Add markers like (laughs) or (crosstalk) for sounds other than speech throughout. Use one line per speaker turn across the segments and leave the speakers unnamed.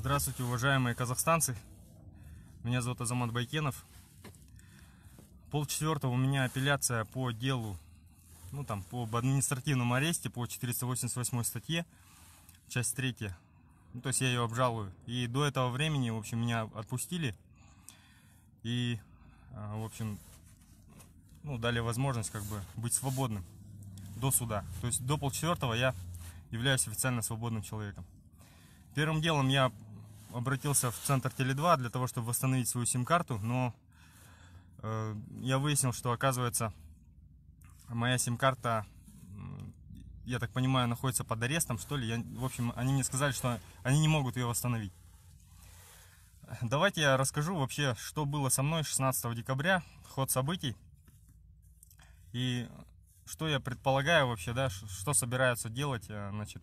Здравствуйте, уважаемые казахстанцы! Меня зовут Азамат Байкенов. четвертого у меня апелляция по делу, ну там, по административному аресте по 488 статье, часть 3. Ну, то есть я ее обжалую. И до этого времени, в общем, меня отпустили. И, а, в общем, ну, дали возможность как бы быть свободным до суда. То есть до пол четвертого я являюсь официально свободным человеком. Первым делом я обратился в центр Теле2 для того, чтобы восстановить свою сим-карту, но э, я выяснил, что оказывается моя сим-карта, я так понимаю, находится под арестом, что ли. Я, в общем, они мне сказали, что они не могут ее восстановить. Давайте я расскажу вообще, что было со мной 16 декабря, ход событий. И что я предполагаю вообще, да, что собираются делать, э, значит,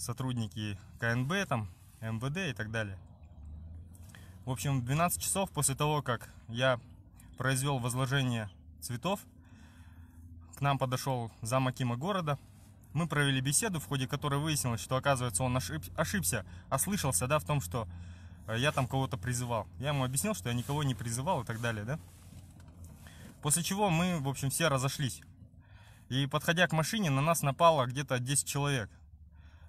сотрудники КНБ, там, МВД и так далее. В общем, в 12 часов после того, как я произвел возложение цветов, к нам подошел зам Акима города. Мы провели беседу, в ходе которой выяснилось, что, оказывается, он ошиб ошибся, ослышался, да, в том, что э, я там кого-то призывал. Я ему объяснил, что я никого не призывал и так далее, да. После чего мы, в общем, все разошлись. И подходя к машине, на нас напало где-то 10 человек.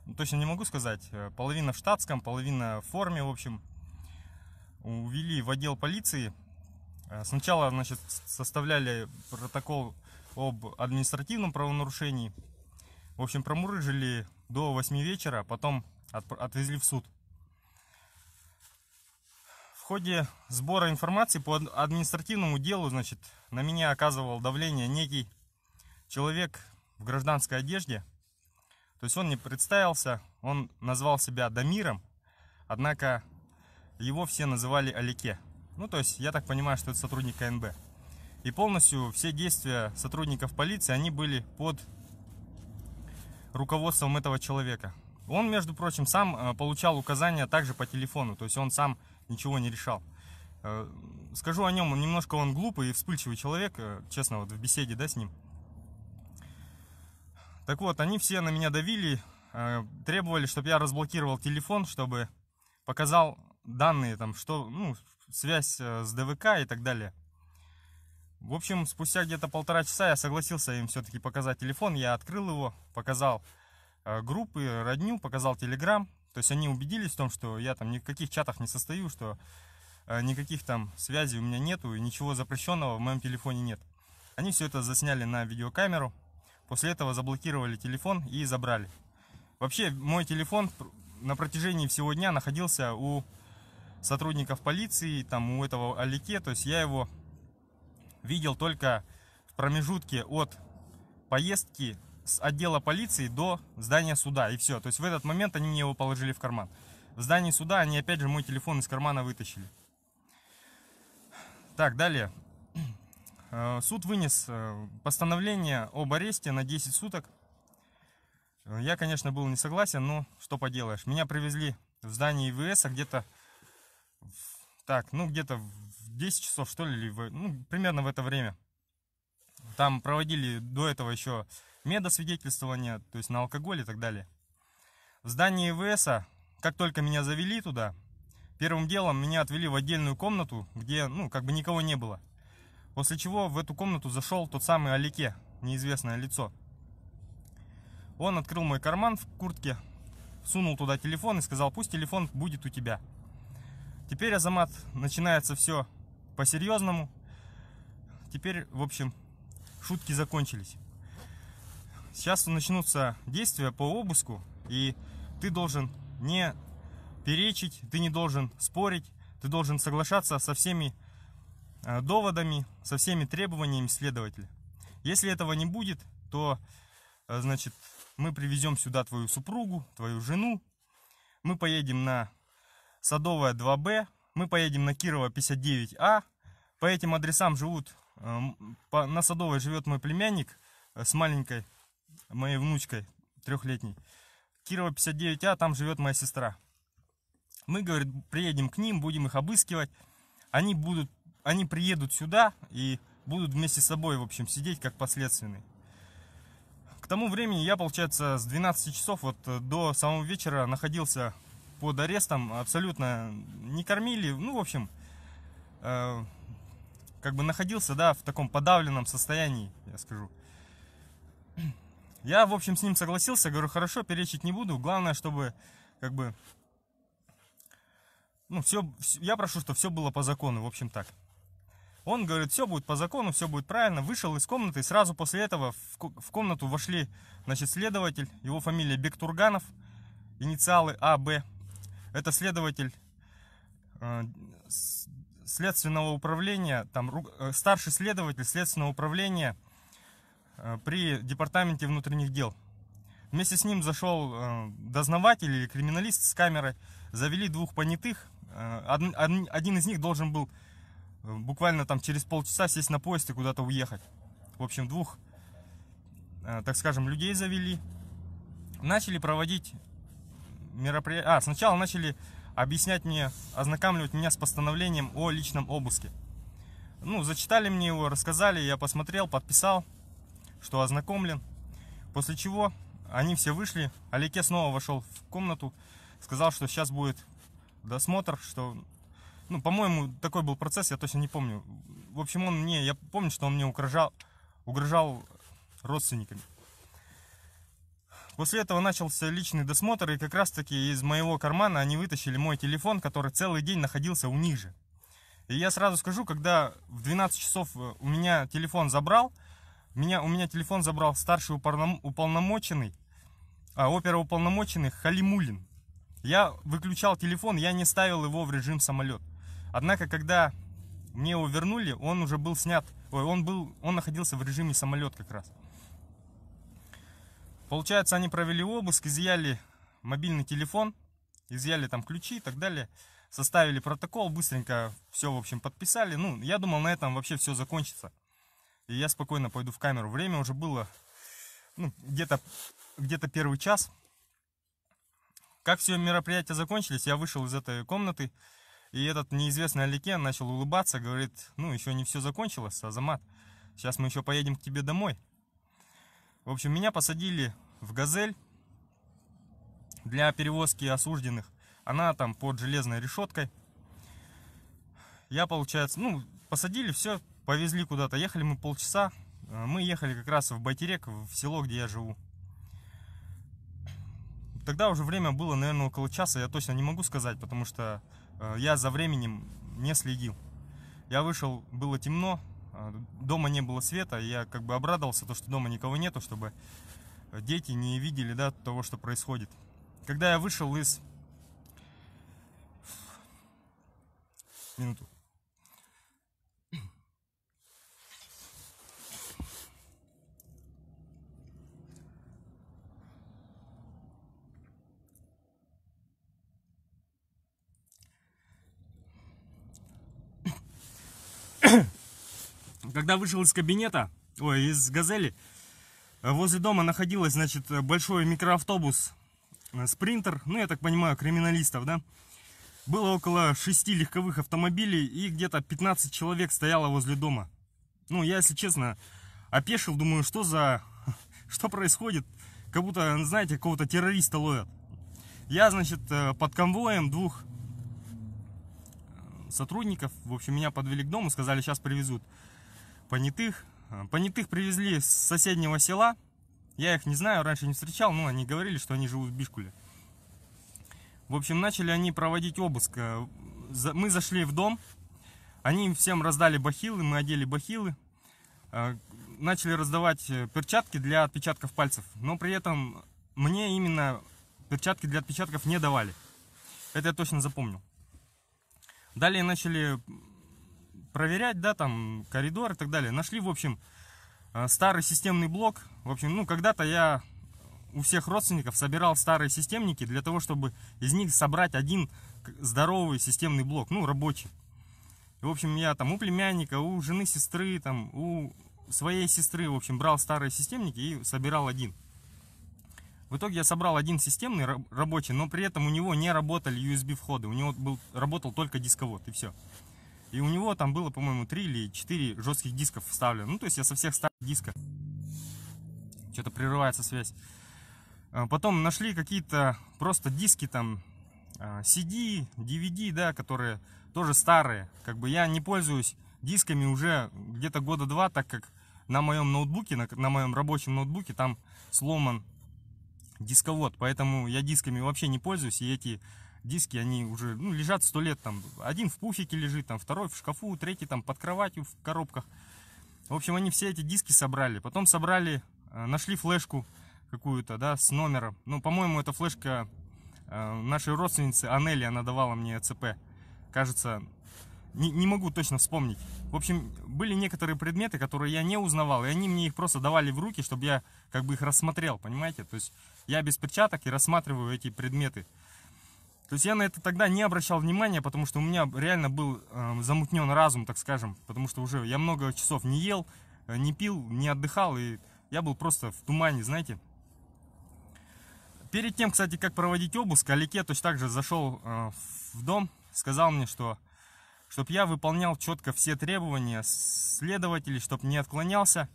Ну, точно не могу сказать. Э, половина в штатском, половина в форме, в общем. Увели в отдел полиции. Э, сначала, значит, составляли протокол об административном правонарушении. В общем, промурыжили до 8 вечера, а потом отвезли в суд. В ходе сбора информации по административному делу, значит, на меня оказывал давление некий человек в гражданской одежде – то есть он не представился, он назвал себя Дамиром, однако его все называли Алике. Ну, то есть, я так понимаю, что это сотрудник КНБ. И полностью все действия сотрудников полиции, они были под руководством этого человека. Он, между прочим, сам э, получал указания также по телефону, то есть он сам ничего не решал. Э, скажу о нем, немножко он глупый и вспыльчивый человек, э, честно, вот в беседе да, с ним. Так вот, они все на меня давили, э, требовали, чтобы я разблокировал телефон, чтобы показал данные, там, что, ну, связь э, с ДВК и так далее. В общем, спустя где-то полтора часа я согласился им все-таки показать телефон. Я открыл его, показал э, группы, родню, показал телеграм. То есть они убедились в том, что я там ни в каких чатах не состою, что никаких там связей у меня нету и ничего запрещенного в моем телефоне нет. Они все это засняли на видеокамеру. После этого заблокировали телефон и забрали. Вообще, мой телефон на протяжении всего дня находился у сотрудников полиции, там у этого Алике. То есть я его видел только в промежутке от поездки с отдела полиции до здания суда. И все. То есть в этот момент они мне его положили в карман. В здании суда они опять же мой телефон из кармана вытащили. Так, далее. Э, суд вынес э, постановление об аресте на 10 суток. Э, я, конечно, был не согласен, но что поделаешь. Меня привезли в здание ИВС, а где-то так, ну где-то в 10 часов, что ли, в, ну, примерно в это время. Там проводили до этого еще медосвидетельствование, то есть на алкоголь и так далее. В здании ИВС, -а, как только меня завели туда, первым делом меня отвели в отдельную комнату, где, ну, как бы никого не было. После чего в эту комнату зашел тот самый Алике, неизвестное лицо. Он открыл мой карман в куртке, сунул туда телефон и сказал, пусть телефон будет у тебя. Теперь, Азамат, начинается все по-серьезному. Теперь, в общем, шутки закончились. Сейчас начнутся действия по обыску, и ты должен не перечить, ты не должен спорить, ты должен соглашаться со всеми Э, доводами, со всеми требованиями следователя. Если этого не будет, то, э, значит, мы привезем сюда твою супругу, твою жену, мы поедем на Садовая 2Б, мы поедем на Кирова 59А, по этим адресам живут, э, на Садовой живет мой племянник с маленькой моей внучкой трехлетней, Кирова 59А, там живет моя сестра. Мы, говорит, приедем к ним, будем их обыскивать, они будут они приедут сюда и будут вместе с собой, в общем, сидеть как последственный. К тому времени я, получается, с 12 часов вот э, до самого вечера находился под арестом, абсолютно не кормили, ну, в общем, э, как бы находился, да, в таком подавленном состоянии, я скажу. Я, в общем, с ним согласился, говорю, хорошо, перечить не буду, главное, чтобы, как бы, ну, все, я прошу, чтобы все было по закону, в общем, так. Он говорит, все будет по закону, все будет правильно. Вышел из комнаты, и сразу после этого в, комнату вошли, значит, следователь, его фамилия Бектурганов, инициалы АБ. Это следователь э, следственного управления, там, ру, э, старший следователь следственного управления э, при департаменте внутренних дел. Вместе с ним зашел э, дознаватель или криминалист с камерой, завели двух понятых. Э, од, од, один из них должен был Э, буквально там через полчаса сесть на поезд и куда-то уехать. В общем, двух, э, так скажем, людей завели. Начали проводить мероприятия. А, сначала начали объяснять мне, ознакомливать меня с постановлением о личном обыске. Ну, зачитали мне его, рассказали, я посмотрел, подписал, что ознакомлен. После чего они все вышли, алике снова вошел в комнату, сказал, что сейчас будет досмотр, что ну, по-моему, такой был процесс, я точно не помню. В общем, он мне, я помню, что он мне угрожал, угрожал родственниками. После этого начался личный досмотр, и как раз-таки из моего кармана они вытащили мой телефон, который целый день находился у них же. И я сразу скажу, когда в 12 часов э, у меня телефон забрал, меня, у меня телефон забрал старший уполномоченный, а, оперуполномоченный Халимулин. Я выключал телефон, я не ставил его в режим самолет. Однако, когда мне его вернули, он уже был снят, ой, он, был, он находился в режиме самолет как раз. Получается, они провели обыск, изъяли мобильный телефон, изъяли там ключи и так далее, составили протокол, быстренько все, в общем, подписали. Ну, я думал, на этом вообще все закончится. И я спокойно пойду в камеру. Время уже было ну, где-то где, -то, где -то первый час. Как все мероприятия закончились, я вышел из этой комнаты, и этот неизвестный Аликен начал улыбаться, говорит, ну, еще не все закончилось, Азамат, сейчас мы еще поедем к тебе домой. В общем, меня посадили в «Газель» для перевозки осужденных. Она там под железной решеткой. Я, получается, ну, посадили, все, повезли куда-то. Ехали мы полчаса. Э, мы ехали как раз в Байтерек, в село, где я живу. Тогда уже время было, наверное, около часа, я точно не могу сказать, потому что Э, я за временем не следил. Я вышел, было темно, э, дома не было света, я как бы обрадовался, то, что дома никого нету, чтобы дети не видели да, того, что происходит. Когда я вышел из... Минуту. когда вышел из кабинета, ой, из «Газели», возле дома находилось, значит, большой микроавтобус э, «Спринтер», ну, я так понимаю, криминалистов, да? Было около 6 легковых автомобилей и где-то 15 человек стояло возле дома. Ну, я, если честно, опешил, думаю, что за... (laughs) Что происходит? Как будто, знаете, какого-то террориста ловят. Я, значит, э, под конвоем двух э, сотрудников, в общем, меня подвели к дому, сказали, сейчас привезут понятых. А, понятых привезли с соседнего села. Я их не знаю, раньше не встречал, но они говорили, что они живут в Бишкуле. В общем, начали они проводить обыск. Э, мы зашли в дом, они всем раздали бахилы, мы одели бахилы. А, начали раздавать э, перчатки для отпечатков пальцев, но при этом мне именно перчатки для отпечатков не давали. Это я точно запомнил. Далее начали проверять, да, там, коридор и так далее. Нашли, в общем, э, старый системный блок. В общем, ну, когда-то я у всех родственников собирал старые системники для того, чтобы из них собрать один здоровый системный блок, ну, рабочий. в общем, я там у племянника, у жены сестры, там, у своей сестры, в общем, брал старые системники и собирал один. В итоге я собрал один системный рабочий, но при этом у него не работали USB-входы, у него был, работал только дисковод, и все. И у него там было, по-моему, 3 или 4 жестких дисков вставлено. Ну, то есть я со всех старых дисков. Что-то прерывается связь. А, потом нашли какие-то просто диски там а, CD, DVD, да, которые тоже старые. Как бы я не пользуюсь дисками уже где-то года два, так как на моем ноутбуке, на, на моем рабочем ноутбуке там сломан дисковод, поэтому я дисками вообще не пользуюсь, и эти диски, они уже ну, лежат сто лет там. Один в пуфике лежит, там, второй в шкафу, третий там под кроватью в коробках. В общем, они все эти диски собрали. Потом собрали, э, нашли флешку какую-то, да, с номером. Ну, по-моему, эта флешка э, нашей родственницы Анели, она давала мне ЦП. Кажется, не, не могу точно вспомнить. В общем, были некоторые предметы, которые я не узнавал, и они мне их просто давали в руки, чтобы я как бы их рассмотрел, понимаете? То есть я без перчаток и рассматриваю эти предметы. То есть я на это тогда не обращал внимания, потому что у меня реально был э, эм, замутнен разум, так скажем, потому что уже я много часов не ел, э, не пил, не отдыхал, и я был просто в тумане, знаете. Перед тем, кстати, как проводить обыск, Алике точно так же зашел э, в дом, сказал мне, что чтобы я выполнял четко все требования следователей, чтобы не отклонялся,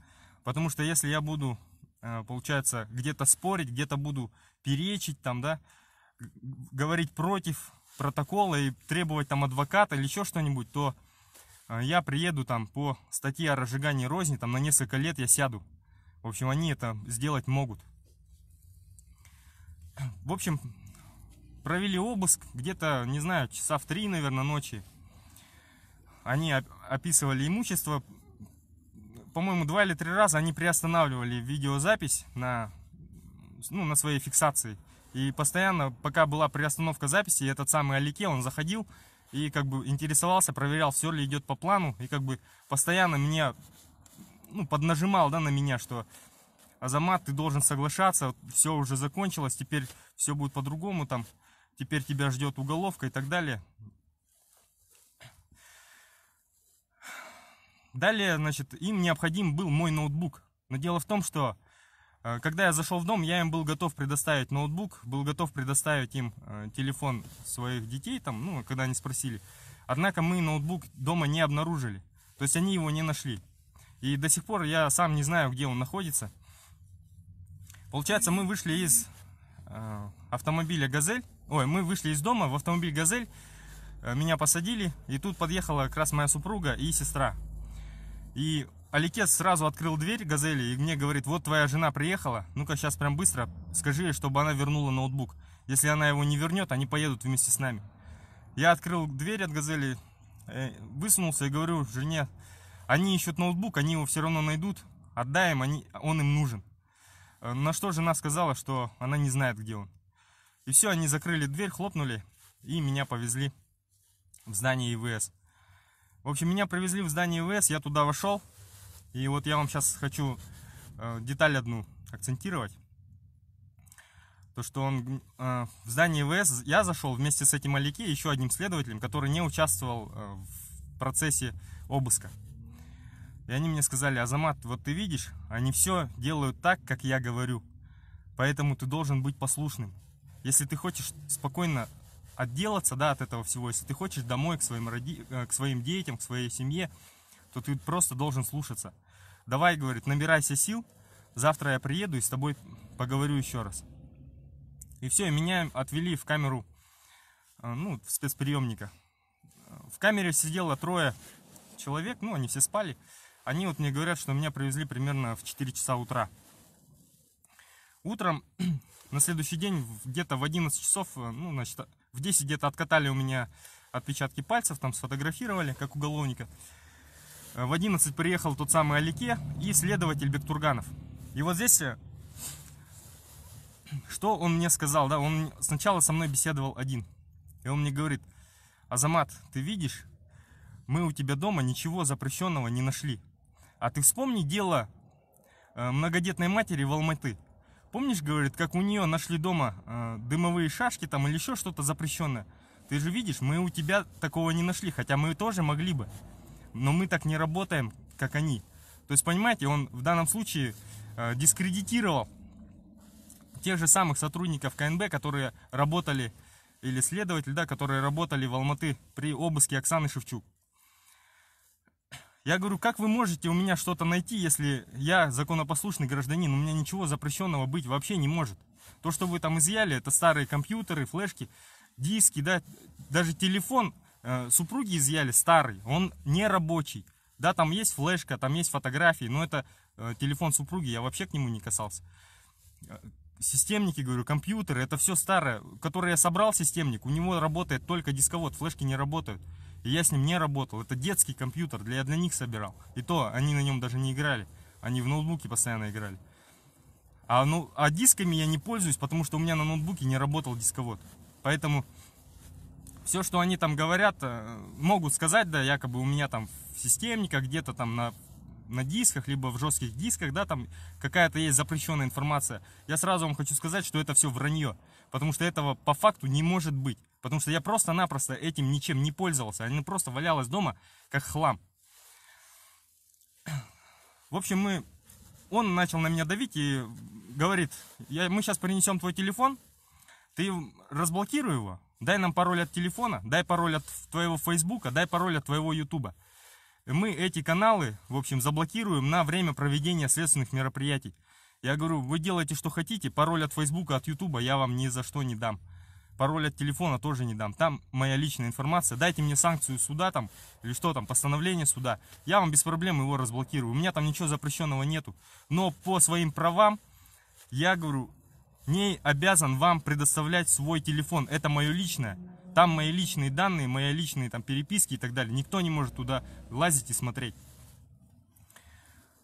потому что если я буду, э, получается, где-то спорить, где-то буду перечить там, да, говорить против протокола и требовать там адвоката или еще что-нибудь, то э, я приеду там по статье о разжигании розни, там на несколько лет я сяду. В общем, они это сделать могут. В общем, провели обыск где-то, не знаю, часа в три, наверное, ночи. Они описывали имущество. По-моему, два или три раза они приостанавливали видеозапись на, ну, на своей фиксации. И постоянно, пока была приостановка записи, этот самый Алике, он заходил и как бы интересовался, проверял, все ли идет по плану. И как бы постоянно меня, ну, поднажимал, да, на меня, что Азамат, ты должен соглашаться, все уже закончилось, теперь все будет по-другому там. Теперь тебя ждет уголовка и так далее. Далее, значит, им необходим был мой ноутбук. Но дело в том, что Э, когда я зашел в дом, я им был готов предоставить ноутбук, был готов предоставить им э, телефон своих детей, там, ну, когда они спросили. Однако мы ноутбук дома не обнаружили, то есть они его не нашли. И до сих пор я сам не знаю, где он находится. Получается, мы вышли из э, автомобиля «Газель», ой, мы вышли из дома в автомобиль «Газель», меня посадили, и тут подъехала как раз моя супруга и сестра. И Аликес сразу открыл дверь Газели и мне говорит, вот твоя жена приехала, ну-ка сейчас прям быстро, скажи ей, чтобы она вернула ноутбук. Если она его не вернет, они поедут вместе с нами. Я открыл дверь от Газели, э, высунулся и говорю жене, они ищут ноутбук, они его все равно найдут, отдай им, они, он им нужен. Э, на что жена сказала, что она не знает, где он. И все, они закрыли дверь, хлопнули, и меня повезли в здание ИВС. В общем, меня привезли в здание ИВС, я туда вошел, и вот я вам сейчас хочу э, деталь одну акцентировать. То, что он э, в здании ВС, я зашел вместе с этим Алике и еще одним следователем, который не участвовал э, в процессе обыска. И они мне сказали, Азамат, вот ты видишь, они все делают так, как я говорю. Поэтому ты должен быть послушным. Если ты хочешь спокойно отделаться да, от этого всего, если ты хочешь домой к своим, роди... к своим детям, к своей семье, то ты просто должен слушаться. Давай, говорит, набирайся сил, завтра я приеду и с тобой поговорю еще раз. И все, меня отвели в камеру, э, ну, в спецприемника. В камере сидело трое человек, ну, они все спали. Они вот мне говорят, что меня привезли примерно в 4 часа утра. Утром, (clears throat) на следующий день, где-то в 11 часов, э, ну, значит, в 10 где-то откатали у меня отпечатки пальцев, там сфотографировали, как уголовника. В 11 приехал тот самый Алике и следователь Бектурганов. И вот здесь, э, что он мне сказал, да, он сначала со мной беседовал один. И он мне говорит, Азамат, ты видишь, мы у тебя дома ничего запрещенного не нашли. А ты вспомни дело э, многодетной матери в Алматы. Помнишь, говорит, как у нее нашли дома э, дымовые шашки там или еще что-то запрещенное? Ты же видишь, мы у тебя такого не нашли, хотя мы тоже могли бы но мы так не работаем, как они. То есть, понимаете, он в данном случае э, дискредитировал тех же самых сотрудников КНБ, которые работали, или следователи, да, которые работали в Алматы при обыске Оксаны Шевчук. Я говорю, как вы можете у меня что-то найти, если я законопослушный гражданин, у меня ничего запрещенного быть вообще не может. То, что вы там изъяли, это старые компьютеры, флешки, диски, да, даже телефон, Э, супруги изъяли старый, он не рабочий. Да, там есть флешка, там есть фотографии, но это э, телефон супруги, я вообще к нему не касался. Э, системники, говорю, компьютеры, это все старое, которое я собрал системник, у него работает только дисковод, флешки не работают. И я с ним не работал, это детский компьютер, для, я для них собирал. И то, они на нем даже не играли, они в ноутбуке постоянно играли. А, ну, а дисками я не пользуюсь, потому что у меня на ноутбуке не работал дисковод. Поэтому все, что они там говорят, э, могут сказать, да, якобы у меня там в системниках, где-то там на, на дисках, либо в жестких дисках, да, там какая-то есть запрещенная информация. Я сразу вам хочу сказать, что это все вранье, потому что этого по факту не может быть. Потому что я просто-напросто этим ничем не пользовался, оно просто валялось дома, как хлам. В общем, мы... Он начал на меня давить и говорит, я, мы сейчас принесем твой телефон, ты разблокируй его, Дай нам пароль от телефона, дай пароль от твоего фейсбука, дай пароль от твоего ютуба. Мы эти каналы, в общем, заблокируем на время проведения следственных мероприятий. Я говорю, вы делаете что хотите, пароль от фейсбука, от ютуба я вам ни за что не дам. Пароль от телефона тоже не дам. Там моя личная информация. Дайте мне санкцию суда там, или что там, постановление суда. Я вам без проблем его разблокирую. У меня там ничего запрещенного нету. Но по своим правам, я говорю, не обязан вам предоставлять свой телефон. Это мое личное. Там мои личные данные, мои личные там переписки и так далее. Никто не может туда лазить и смотреть.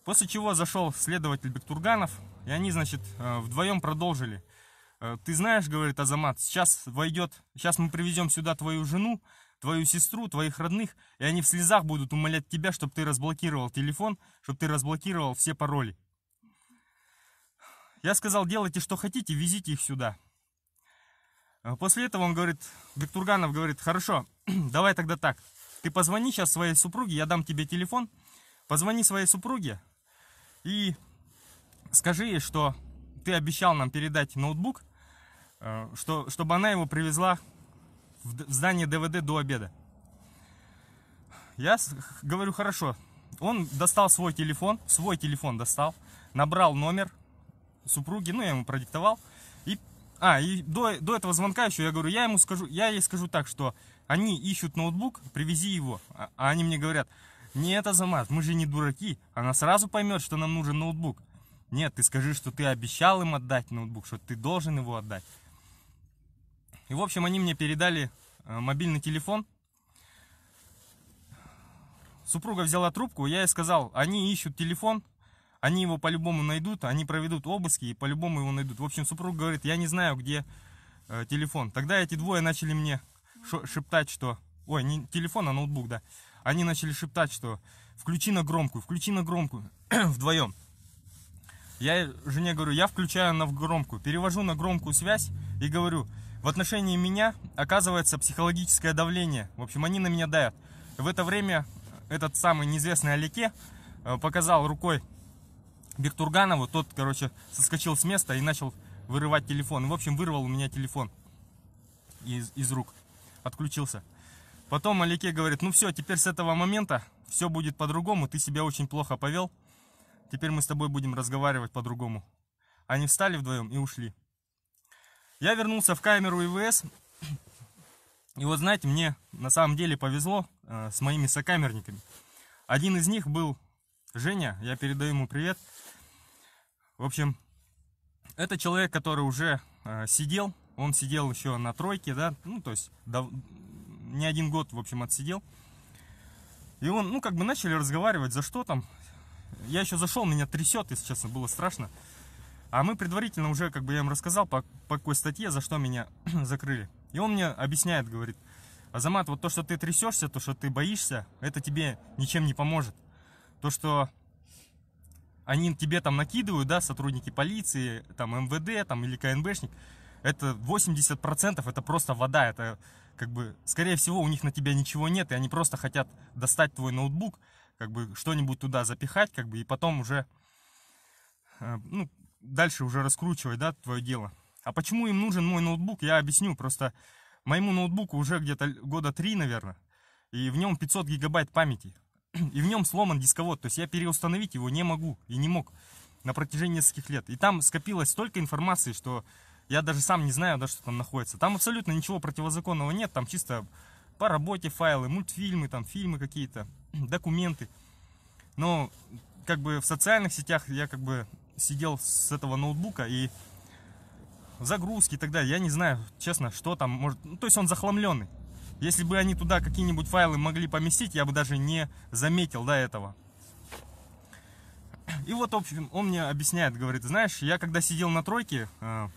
После чего зашел следователь Бектурганов, и они, значит, э, вдвоем продолжили. Э, ты знаешь, говорит Азамат, сейчас войдет, сейчас мы привезем сюда твою жену, твою сестру, твоих родных, и они в слезах будут умолять тебя, чтобы ты разблокировал телефон, чтобы ты разблокировал все пароли. Я сказал, делайте что хотите, везите их сюда. Э, после этого он говорит, Бектурганов говорит, хорошо, (clears throat) давай тогда так. Ты позвони сейчас своей супруге, я дам тебе телефон. Позвони своей супруге и скажи ей, что ты обещал нам передать ноутбук, э, что, чтобы она его привезла в, в здание ДВД до обеда. Я говорю, хорошо. Он достал свой телефон, свой телефон достал, набрал номер, супруги, ну, я ему продиктовал. И, а, и до, до этого звонка еще я говорю, я ему скажу, я ей скажу так, что они ищут ноутбук, привези его. А, а они мне говорят, не это Замат, мы же не дураки, она сразу поймет, что нам нужен ноутбук. Нет, ты скажи, что ты обещал им отдать ноутбук, что ты должен его отдать. И, в общем, они мне передали э, мобильный телефон. Супруга взяла трубку, я ей сказал, они ищут телефон, они его по-любому найдут, они проведут обыски и по-любому его найдут. В общем, супруг говорит, я не знаю, где э, телефон. Тогда эти двое начали мне шептать, что... Ой, не телефон, а ноутбук, да. Они начали шептать, что включи на громкую, включи на громкую, (clears throat) вдвоем. Я жене говорю, я включаю на громкую, перевожу на громкую связь и говорю, в отношении меня оказывается психологическое давление. В общем, они на меня дают. В это время этот самый неизвестный Алеке э, показал рукой Бектурганову, тот, короче, соскочил с места и начал вырывать телефон. В общем, вырвал у меня телефон из, из рук, отключился. Потом Алике говорит, ну все, теперь с этого момента все будет по-другому, ты себя очень плохо повел, теперь мы с тобой будем разговаривать по-другому. Они встали вдвоем и ушли. Я вернулся в камеру ИВС, и вот знаете, мне на самом деле повезло э, с моими сокамерниками. Один из них был Женя, я передаю ему привет. В общем, это человек, который уже э, сидел, он сидел еще на тройке, да, ну, то есть дав... не один год, в общем, отсидел. И он, ну, как бы начали разговаривать, за что там. Я еще зашел, меня трясет, если честно, было страшно. А мы предварительно уже, как бы я им рассказал, по, по какой статье, за что меня (clears throat) закрыли. И он мне объясняет, говорит, Азамат, вот то, что ты трясешься, то, что ты боишься, это тебе ничем не поможет то, что они тебе там накидывают, да, сотрудники полиции, там МВД, там или КНБшник, это 80% это просто вода, это как бы, скорее всего, у них на тебя ничего нет, и они просто хотят достать твой ноутбук, как бы что-нибудь туда запихать, как бы, и потом уже, э, ну, дальше уже раскручивать, да, твое дело. А почему им нужен мой ноутбук, я объясню, просто моему ноутбуку уже где-то года три, наверное, и в нем 500 гигабайт памяти и в нем сломан дисковод, то есть я переустановить его не могу и не мог на протяжении нескольких лет. И там скопилось столько информации, что я даже сам не знаю, да, что там находится. Там абсолютно ничего противозаконного нет, там чисто по работе файлы, мультфильмы, там фильмы какие-то, (clears throat) документы. Но как бы в социальных сетях я как бы сидел с этого ноутбука и загрузки и так далее. Я не знаю, честно, что там может... Ну, то есть он захламленный. Если бы они туда какие-нибудь файлы могли поместить, я бы даже не заметил до этого. И вот, в общем, он мне объясняет, говорит, знаешь, я когда сидел на тройке э,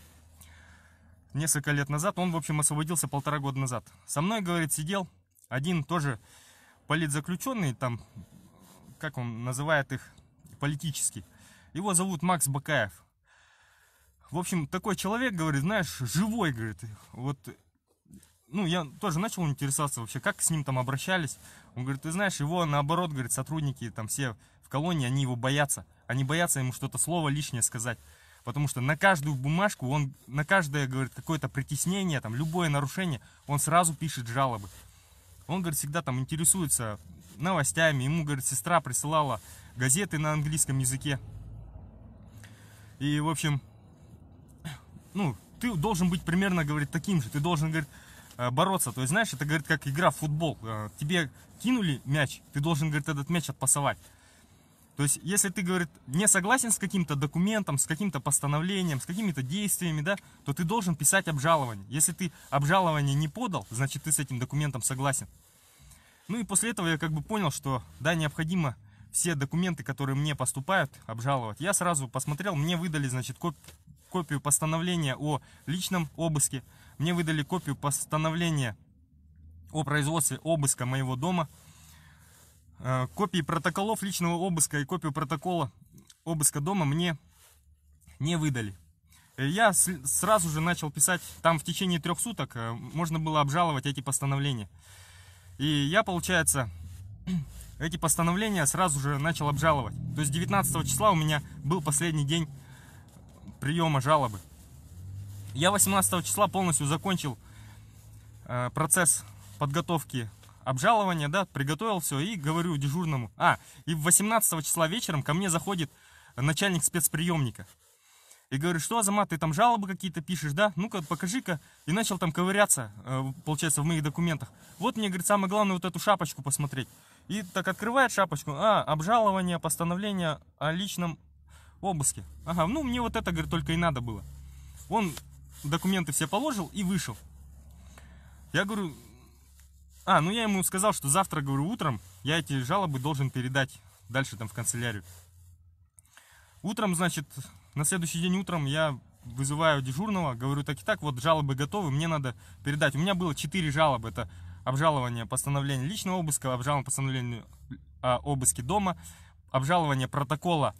несколько лет назад, он, в общем, освободился полтора года назад. Со мной, говорит, сидел один тоже политзаключенный, там, как он называет их, политически. Его зовут Макс Бакаев. В общем, такой человек, говорит, знаешь, живой, говорит. Вот ну, я тоже начал интересоваться вообще, как с ним там обращались. Он говорит, ты знаешь, его наоборот, говорит, сотрудники там все в колонии, они его боятся. Они боятся ему что-то слово лишнее сказать. Потому что на каждую бумажку, он на каждое, говорит, какое-то притеснение, там, любое нарушение, он сразу пишет жалобы. Он, говорит, всегда там интересуется новостями. Ему, говорит, сестра присылала газеты на английском языке. И, в общем, ну, ты должен быть примерно, говорит, таким же. Ты должен, говорит, Э, бороться. То есть, знаешь, это, говорит, как игра в футбол. Э, тебе кинули мяч, ты должен, говорит, этот мяч отпасовать. То есть, если ты, говорит, не согласен с каким-то документом, с каким-то постановлением, с какими-то действиями, да, то ты должен писать обжалование. Если ты обжалование не подал, значит, ты с этим документом согласен. Ну и после этого я как бы понял, что, да, необходимо все документы, которые мне поступают, обжаловать. Я сразу посмотрел, мне выдали, значит, коп копию постановления о личном обыске, мне выдали копию постановления о производстве обыска моего дома, э, копии протоколов личного обыска и копию протокола обыска дома мне не выдали. Э, я сразу же начал писать, там в течение трех суток э, можно было обжаловать эти постановления. И я, получается, (clears throat) эти постановления сразу же начал обжаловать. То есть 19 числа у меня был последний день приема жалобы. Я 18 числа полностью закончил э, процесс подготовки обжалования, да, приготовил все и говорю дежурному. А, и 18 числа вечером ко мне заходит начальник спецприемника. И говорю, что, Азамат, ты там жалобы какие-то пишешь, да? Ну-ка, покажи-ка. И начал там ковыряться, э, получается, в моих документах. Вот мне, говорит, самое главное вот эту шапочку посмотреть. И так открывает шапочку. А, обжалование, постановление о личном обыске. Ага, ну мне вот это, говорит, только и надо было. Он документы все положил и вышел. Я говорю, а, ну я ему сказал, что завтра, говорю, утром я эти жалобы должен передать дальше там в канцелярию. Утром, значит, на следующий день утром я вызываю дежурного, говорю, так и так, вот жалобы готовы, мне надо передать. У меня было 4 жалобы, это обжалование постановления личного обыска, обжалование постановления а, обыски дома, обжалование протокола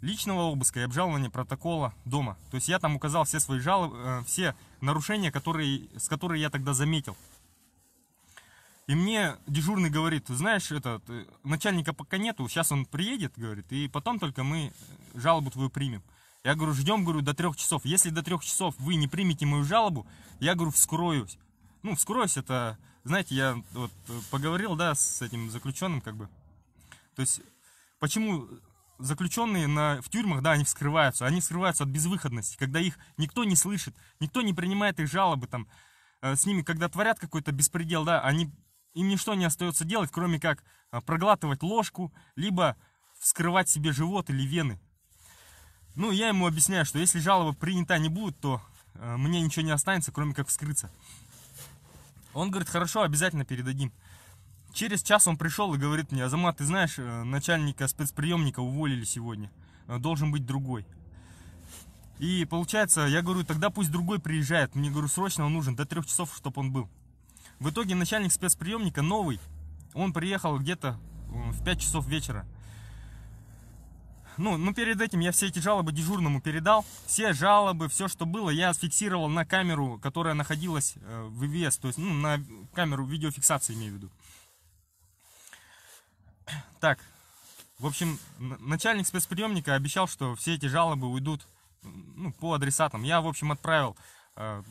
личного обыска и обжалования протокола дома. То есть я там указал все свои жалобы, э, все нарушения, которые, с которыми я тогда заметил. И мне дежурный говорит, знаешь, этот, начальника пока нету, сейчас он приедет, говорит, и потом только мы э, жалобу твою примем. Я говорю, ждем, говорю, до трех часов. Если до трех часов вы не примете мою жалобу, я говорю, вскроюсь. Ну, вскроюсь, это, знаете, я вот э, поговорил, да, с этим заключенным, как бы. То есть, почему заключенные на, в тюрьмах, да, они вскрываются, они вскрываются от безвыходности, когда их никто не слышит, никто не принимает их жалобы, там, э, с ними, когда творят какой-то беспредел, да, они, им ничто не остается делать, кроме как э, проглатывать ложку, либо вскрывать себе живот или вены. Ну, я ему объясняю, что если жалоба принята не будет, то э, мне ничего не останется, кроме как вскрыться. Он говорит, хорошо, обязательно передадим. Через час он пришел и говорит мне, Азамат, ты знаешь, э, начальника спецприемника уволили сегодня, э, должен быть другой. И получается, я говорю, тогда пусть другой приезжает, мне, говорю, срочно он нужен, до трех часов, чтобы он был. В итоге начальник спецприемника новый, он приехал где-то э, в 5 часов вечера. Ну, ну перед этим я все эти жалобы дежурному передал. Все жалобы, все, что было, я фиксировал на камеру, которая находилась в ВВС, то есть ну, на камеру видеофиксации имею в виду. Так, в общем, начальник спецприемника обещал, что все эти жалобы уйдут ну, по адресатам. Я, в общем, отправил э,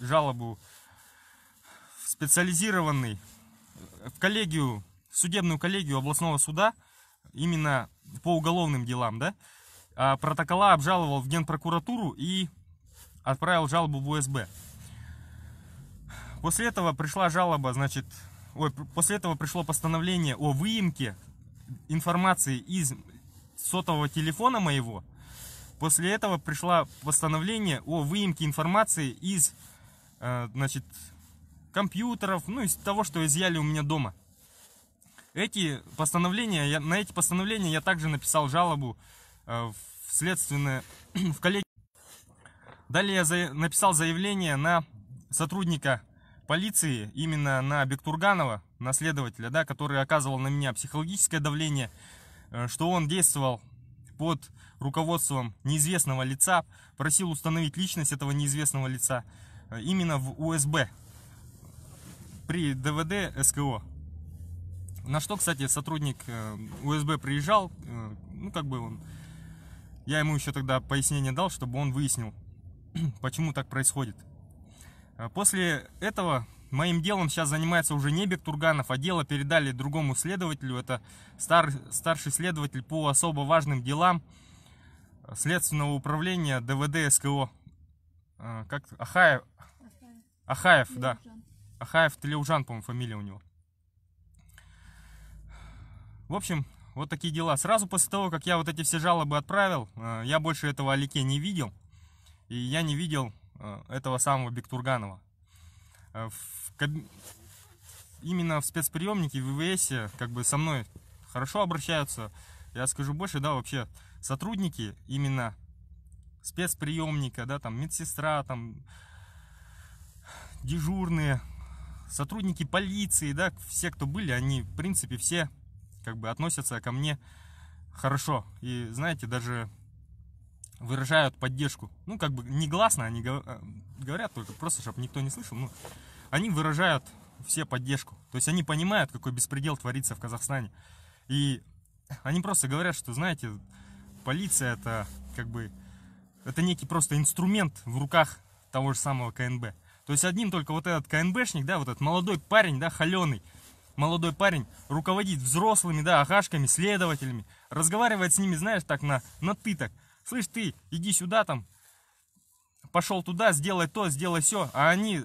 жалобу в специализированный, э, в коллегию, в судебную коллегию областного суда, именно по уголовным делам, да, а протокола обжаловал в Генпрокуратуру и отправил жалобу в УСБ. После этого пришла жалоба, значит, Ой, после этого пришло постановление о выемке информации из сотового телефона моего. После этого пришло постановление о выемке информации из, э, значит, компьютеров, ну, из того, что изъяли у меня дома. Эти постановления, я, на эти постановления я также написал жалобу э, в следственное, (clears throat) в коллегию. Далее я за, написал заявление на сотрудника полиции именно на Бектурганова, на следователя, да, который оказывал на меня психологическое давление, э, что он действовал под руководством неизвестного лица, просил установить личность этого неизвестного лица э, именно в УСБ при ДВД СКО. На что, кстати, сотрудник э, УСБ приезжал, ну как бы он, я ему еще тогда пояснение дал, чтобы он выяснил, (clears throat) почему так происходит. Э, после этого моим делом сейчас занимается уже не Бектурганов, а дело передали другому следователю. Это стар, старший следователь по особо важным делам Следственного управления ДВД СКО. Э, как Ахаев. Ахаев, да. Телеужан. Ахаев Телеужан, по-моему, фамилия у него. В общем, вот такие дела. Сразу после того, как я вот эти все жалобы отправил, э, я больше этого Алике не видел. И я не видел Э, этого самого Бектурганова. Э, в каб... Именно в спецприемнике в ВВС э, как бы со мной хорошо обращаются. Я скажу больше, да, вообще сотрудники именно спецприемника, да, там медсестра, там дежурные, сотрудники полиции, да, все, кто были, они, в принципе, все как бы относятся ко мне хорошо. И, знаете, даже выражают поддержку. Ну, как бы негласно они э, говорят только, просто чтобы никто не слышал. но они выражают все поддержку. То есть они понимают, какой беспредел творится в Казахстане. И они просто говорят, что, знаете, полиция это как бы... Это некий просто инструмент в руках того же самого КНБ. То есть одним только вот этот КНБшник, да, вот этот молодой парень, да, холеный, молодой парень руководит взрослыми, да, ахашками следователями, разговаривает с ними, знаешь, так на, на ты так слышь ты, иди сюда там, пошел туда, сделай то, сделай все. А они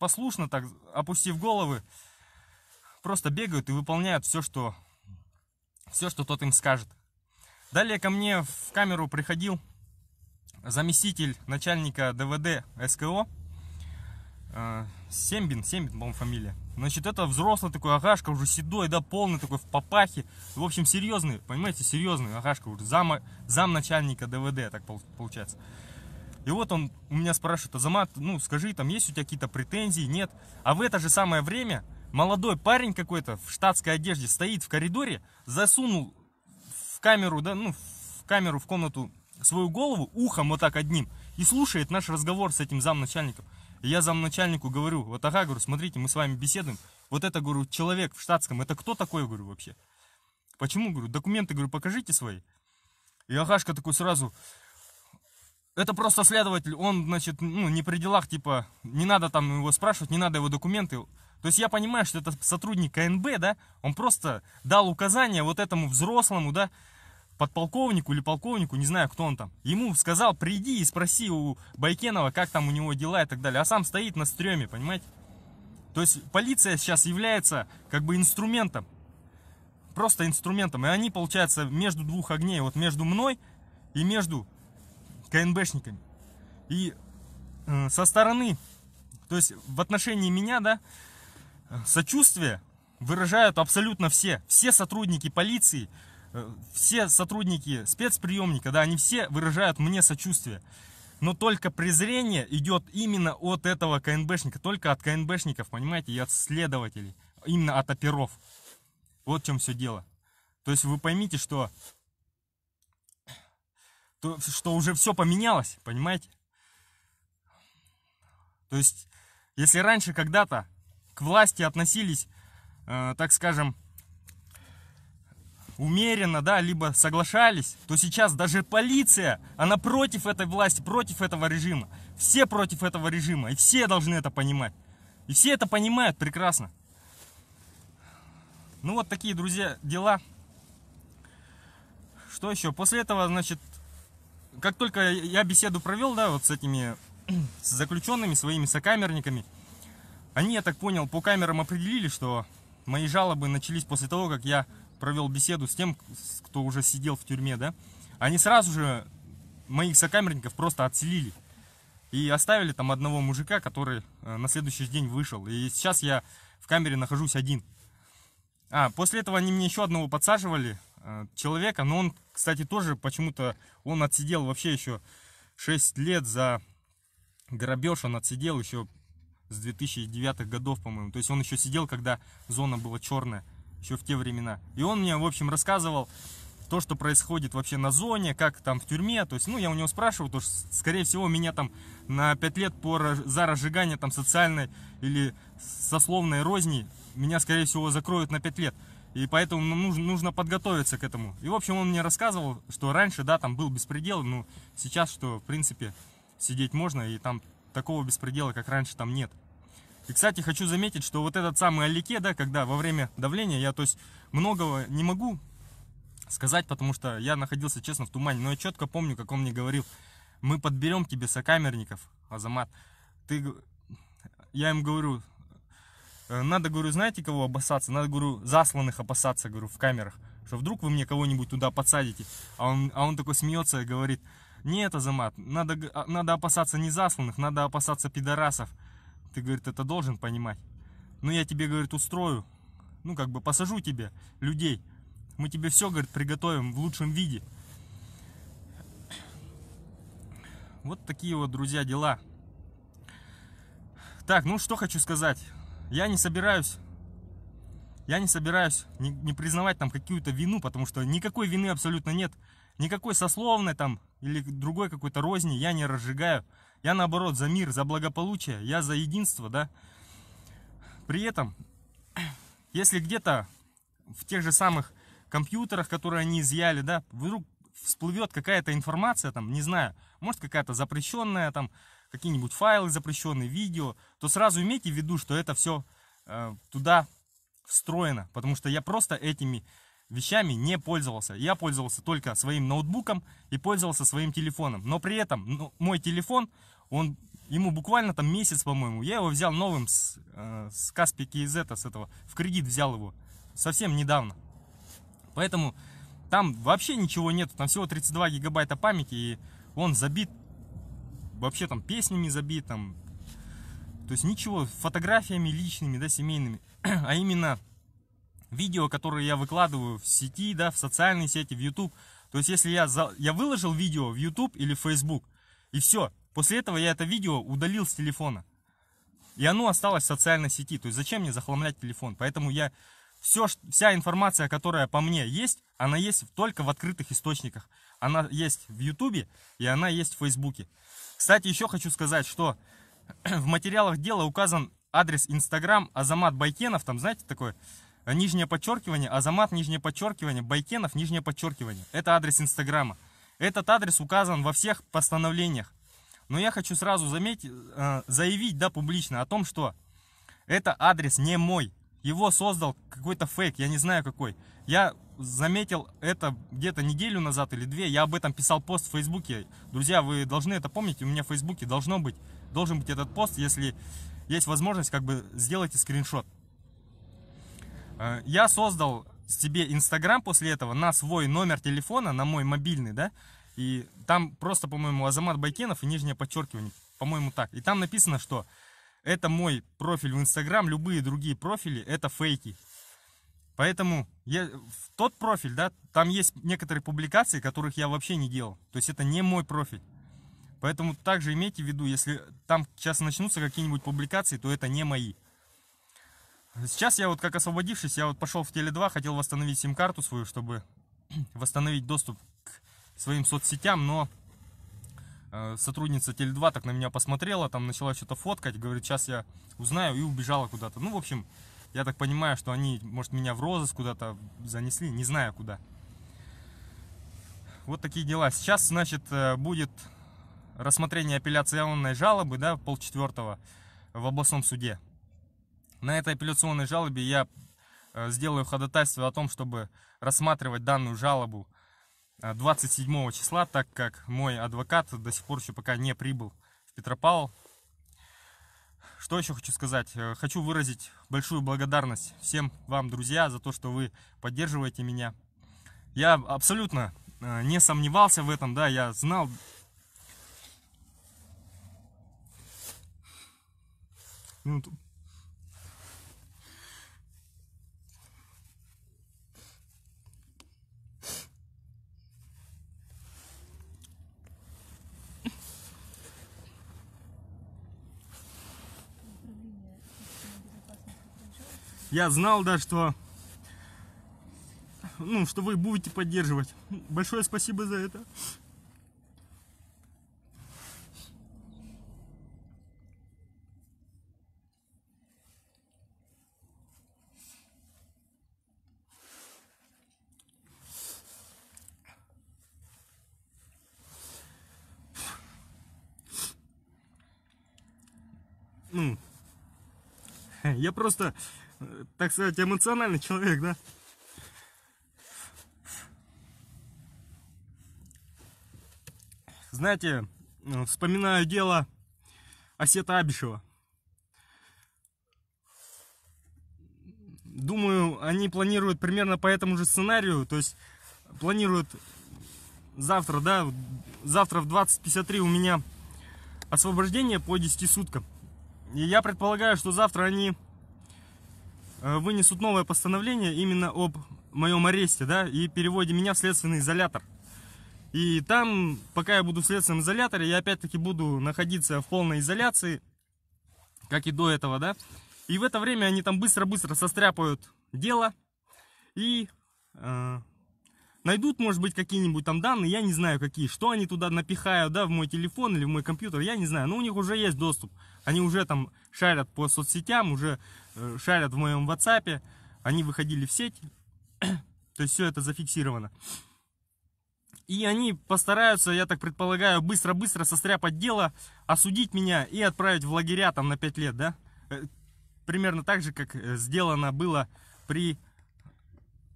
послушно так, опустив головы, просто бегают и выполняют все, что, все, что тот им скажет. Далее ко мне в камеру приходил заместитель начальника ДВД СКО, э, Сембин, Сембин, по-моему, фамилия. Значит, это взрослый такой агашка, уже седой, да, полный такой, в папахе. В общем, серьезный, понимаете, серьезный агашка, уже зам, зам начальника ДВД, так получается. И вот он у меня спрашивает, Азамат, ну скажи, там есть у тебя какие-то претензии? Нет. А в это же самое время молодой парень какой-то в штатской одежде стоит в коридоре, засунул в камеру, да, ну, в камеру, в комнату свою голову, ухом вот так одним, и слушает наш разговор с этим замначальником. начальником и я замначальнику говорю, вот ага, говорю, смотрите, мы с вами беседуем. Вот это, говорю, человек в штатском, это кто такой, говорю, вообще? Почему, говорю, документы, говорю, покажите свои. И Ахашка такой сразу, это просто следователь, он, значит, ну, не при делах, типа, не надо там его спрашивать, не надо его документы. То есть я понимаю, что это сотрудник КНБ, да, он просто дал указание вот этому взрослому, да, подполковнику или полковнику, не знаю, кто он там, ему сказал, приди и спроси у Байкенова, как там у него дела и так далее, а сам стоит на стреме, понимаете? То есть полиция сейчас является как бы инструментом, просто инструментом, и они, получается, между двух огней, вот между мной и между КНБшниками. И э, со стороны, то есть в отношении меня, да, сочувствие выражают абсолютно все, все сотрудники полиции, Э, все сотрудники спецприемника, да, они все выражают мне сочувствие. Но только презрение идет именно от этого КНБшника, только от КНБшников, понимаете, и от следователей, именно от оперов. Вот в чем все дело. То есть вы поймите, что, то, что уже все поменялось, понимаете? То есть, если раньше когда-то к власти относились, э, так скажем, умеренно, да, либо соглашались, то сейчас даже полиция, она против этой власти, против этого режима. Все против этого режима, и все должны это понимать. И все это понимают прекрасно. Ну вот такие, друзья, дела. Что еще? После этого, значит, как только я беседу провел, да, вот с этими (clears throat) с заключенными, своими сокамерниками, они, я так понял, по камерам определили, что мои жалобы начались после того, как я провел беседу с тем, кто уже сидел в тюрьме, да, они сразу же моих сокамерников просто отселили. И оставили там одного мужика, который э, на следующий день вышел. И сейчас я в камере нахожусь один. А, после этого они мне еще одного подсаживали, э, человека, но он, кстати, тоже почему-то, он отсидел вообще еще 6 лет за грабеж, он отсидел еще с 2009 годов, по-моему. То есть он еще сидел, когда зона была черная еще в те времена. И он мне, в общем, рассказывал то, что происходит вообще на зоне, как там в тюрьме. То есть, ну, я у него спрашивал, то что, скорее всего, меня там на 5 лет по, за разжигание там социальной или сословной розни, меня, скорее всего, закроют на 5 лет. И поэтому нам ну, нужно, нужно подготовиться к этому. И, в общем, он мне рассказывал, что раньше, да, там был беспредел, но ну, сейчас, что, в принципе, сидеть можно, и там такого беспредела, как раньше, там нет. И, кстати, хочу заметить, что вот этот самый алике, да, когда во время давления я, то есть, многого не могу сказать, потому что я находился, честно, в тумане. Но я четко помню, как он мне говорил, мы подберем тебе сокамерников, Азамат. Ты... Я им говорю, э, надо, говорю, знаете, кого опасаться? Надо, говорю, засланных опасаться, говорю, в камерах. Что вдруг вы мне кого-нибудь туда подсадите. А он, а он такой смеется и говорит, нет, Азамат, надо, а, надо опасаться не засланных, надо опасаться пидорасов. Ты, говорит, это должен понимать. Ну, я тебе, говорит, устрою. Ну, как бы посажу тебе людей. Мы тебе все, говорит, приготовим в лучшем виде. Вот такие вот, друзья, дела. Так, ну что хочу сказать. Я не собираюсь я не собираюсь не, не признавать там какую-то вину, потому что никакой вины абсолютно нет. Никакой сословной там или другой какой-то розни я не разжигаю. Я наоборот за мир, за благополучие, я за единство, да. При этом, (clears throat) если где-то в тех же самых компьютерах, которые они изъяли, да, вдруг всплывет какая-то информация, там, не знаю, может какая-то запрещенная, там, какие-нибудь файлы запрещенные, видео, то сразу имейте в виду, что это все э, туда встроено, потому что я просто этими вещами не пользовался. Я пользовался только своим ноутбуком и пользовался своим телефоном. Но при этом ну, мой телефон, он, ему буквально там месяц, по-моему, я его взял новым с, э, с Каспи Киезета, с этого, в кредит взял его. Совсем недавно. Поэтому там вообще ничего нет, там всего 32 гигабайта памяти, и он забит, вообще там песнями забит, там, то есть ничего, фотографиями личными, да, семейными, (clears throat) а именно видео, которые я выкладываю в сети, да, в социальные сети, в YouTube. То есть, если я, за... я выложил видео в YouTube или в Facebook, и все, после этого я это видео удалил с телефона. И оно осталось в социальной сети. То есть, зачем мне захламлять телефон? Поэтому я... Все, вся информация, которая по мне есть, она есть только в открытых источниках. Она есть в Ютубе и она есть в Фейсбуке. Кстати, еще хочу сказать, что (clears throat) в материалах дела указан адрес Инстаграм Азамат Байкенов, там, знаете, такой нижнее подчеркивание, Азамат, нижнее подчеркивание, Байкенов, нижнее подчеркивание. Это адрес Инстаграма. Этот адрес указан во всех постановлениях. Но я хочу сразу заметить, э, заявить да, публично о том, что это адрес не мой. Его создал какой-то фейк, я не знаю какой. Я заметил это где-то неделю назад или две. Я об этом писал пост в Фейсбуке. Друзья, вы должны это помнить. У меня в Фейсбуке должно быть, должен быть этот пост. Если есть возможность, как бы сделайте скриншот. Э, я создал тебе Инстаграм после этого на свой номер телефона, на мой мобильный, да, и там просто, по-моему, Азамат Байкенов и нижнее подчеркивание, по-моему, так. И там написано, что это мой профиль в Инстаграм, любые другие профили это фейки. Поэтому я, в тот профиль, да, там есть некоторые публикации, которых я вообще не делал. То есть это не мой профиль. Поэтому также имейте в виду, если там сейчас начнутся какие-нибудь публикации, то это не мои. Сейчас я вот как освободившись, я вот пошел в Теле2, хотел восстановить сим-карту свою, чтобы (clears throat) восстановить доступ к своим соцсетям, но э, сотрудница Теле2 так на меня посмотрела, там начала что-то фоткать, говорит, сейчас я узнаю, и убежала куда-то. Ну, в общем, я так понимаю, что они, может, меня в розыск куда-то занесли, не знаю куда. Вот такие дела. Сейчас, значит, э, будет рассмотрение апелляционной жалобы, да, полчетвертого в областном суде. На этой апелляционной жалобе я э, сделаю ходатайство о том, чтобы рассматривать данную жалобу 27 э, числа, так как мой адвокат до сих пор еще пока не прибыл в Петропавл. Что еще хочу сказать? Э, хочу выразить большую благодарность всем вам, друзья, за то, что вы поддерживаете меня. Я абсолютно не сомневался в этом, да, я знал минуту. Я знал, да, что, ну, что вы будете поддерживать. Большое спасибо за это. Я просто, э, так сказать, эмоциональный человек, да? Знаете, э, вспоминаю дело Осета Абишева. Думаю, они планируют примерно по этому же сценарию, то есть планируют завтра, да, завтра в 20.53 у меня освобождение по 10 суткам. И я предполагаю, что завтра они Э, вынесут новое постановление именно об моем аресте, да, и переводе меня в следственный изолятор. И там, пока я буду в следственном изоляторе, я опять-таки буду находиться в полной изоляции, как и до этого, да. И в это время они там быстро-быстро состряпают дело и э, найдут, может быть, какие-нибудь там данные, я не знаю какие, что они туда напихают, да, в мой телефон или в мой компьютер, я не знаю, но у них уже есть доступ, они уже там шарят по соцсетям, уже э, шарят в моем WhatsApp, они выходили в сеть, (coughs) то есть все это зафиксировано. И они постараются, я так предполагаю, быстро-быстро состряпать дело, осудить меня и отправить в лагеря там на 5 лет, да? Э, примерно так же, как э, сделано было при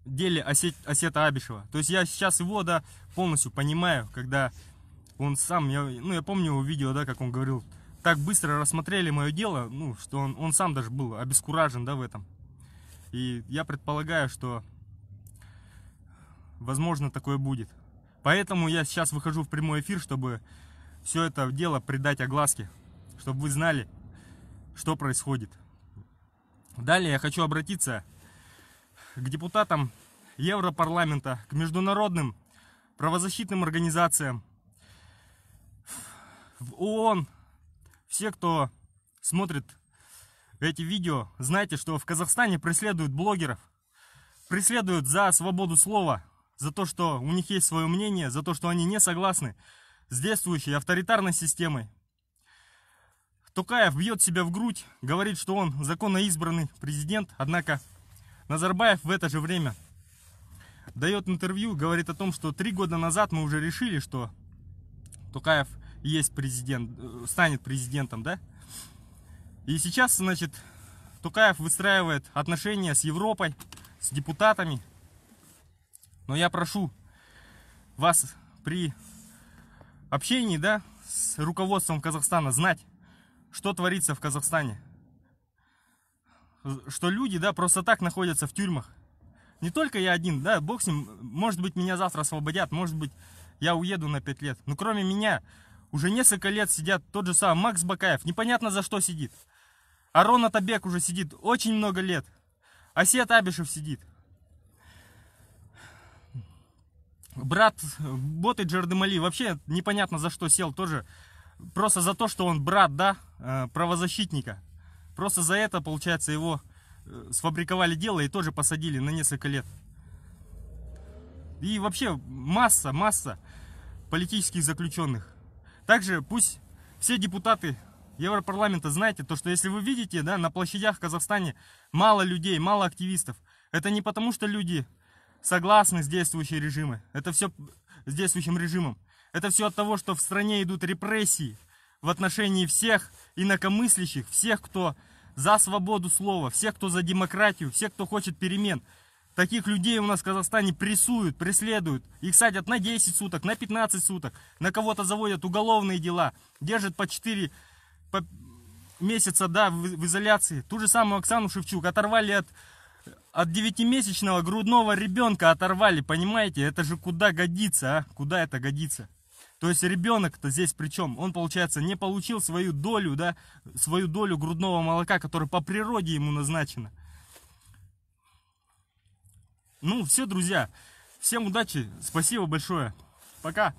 деле Осет, Осета Абишева. То есть я сейчас его, да, полностью понимаю, когда он сам, я, ну, я помню его видео, да, как он говорил, так быстро рассмотрели мое дело, ну, что он, он сам даже был обескуражен, да, в этом. И я предполагаю, что, возможно, такое будет. Поэтому я сейчас выхожу в прямой эфир, чтобы все это дело придать огласке, чтобы вы знали, что происходит. Далее я хочу обратиться к депутатам Европарламента, к международным правозащитным организациям, в ООН. Все, кто смотрит эти видео, знаете, что в Казахстане преследуют блогеров, преследуют за свободу слова, за то, что у них есть свое мнение, за то, что они не согласны с действующей авторитарной системой. Тукаев бьет себя в грудь, говорит, что он законно избранный президент, однако Назарбаев в это же время дает интервью, говорит о том, что три года назад мы уже решили, что Тукаев есть президент, э, станет президентом, да? И сейчас, значит, Тукаев выстраивает отношения с Европой, с депутатами. Но я прошу вас при общении, да, с руководством Казахстана знать, что творится в Казахстане что люди, да, просто так находятся в тюрьмах. Не только я один, да, бог с ним, может быть, меня завтра освободят, может быть, я уеду на 5 лет. Но кроме меня, уже несколько лет сидят тот же самый Макс Бакаев, непонятно за что сидит. Арон Атабек уже сидит очень много лет. Асет Абишев сидит. Брат Боты Джардемали вообще непонятно за что сел тоже. Просто за то, что он брат, да, э, правозащитника. Просто за это, получается, его э, сфабриковали дело и тоже посадили на несколько лет. И вообще масса, масса политических заключенных. Также пусть все депутаты Европарламента, знаете, то, что если вы видите, да, на площадях в Казахстане мало людей, мало активистов, это не потому, что люди согласны с действующим режимом, это все с действующим режимом, это все от того, что в стране идут репрессии, в отношении всех инакомыслящих, всех, кто за свободу слова, всех, кто за демократию, всех, кто хочет перемен. Таких людей у нас в Казахстане прессуют, преследуют. Их садят на 10 суток, на 15 суток. На кого-то заводят уголовные дела. Держат по 4 по месяца да, в, в изоляции. Ту же самую Оксану Шевчук оторвали от, от 9-месячного грудного ребенка. Оторвали, понимаете? Это же куда годится, а? Куда это годится? То есть ребенок-то здесь причем, он, получается, не получил свою долю, да, свою долю грудного молока, которая по природе ему назначена. Ну, все, друзья. Всем удачи. Спасибо большое. Пока.